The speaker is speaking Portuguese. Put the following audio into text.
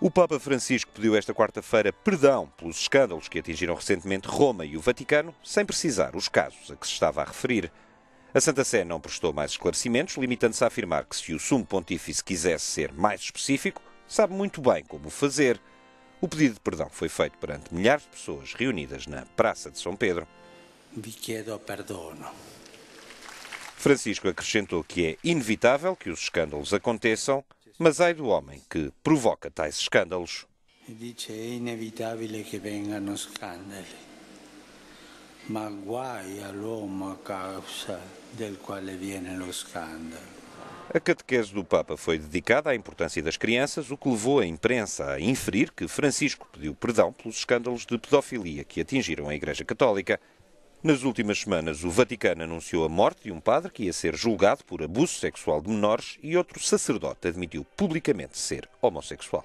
O Papa Francisco pediu esta quarta-feira perdão pelos escândalos que atingiram recentemente Roma e o Vaticano, sem precisar os casos a que se estava a referir. A Santa Sé não prestou mais esclarecimentos, limitando-se a afirmar que se o Sumo Pontífice quisesse ser mais específico, sabe muito bem como o fazer. O pedido de perdão foi feito perante milhares de pessoas reunidas na Praça de São Pedro. Vi chiedo perdono. Francisco acrescentou que é inevitável que os escândalos aconteçam, mas ai do homem que provoca tais escândalos. Diz: é inevitável que venham escândalos, mas guai all'uomo a causa del quale viene lo scandalo. A catequese do Papa foi dedicada à importância das crianças, o que levou a imprensa a inferir que Francisco pediu perdão pelos escândalos de pedofilia que atingiram a Igreja Católica nas últimas semanas, o Vaticano anunciou a morte de um padre que ia ser julgado por abuso sexual de menores e outro sacerdote admitiu publicamente ser homossexual.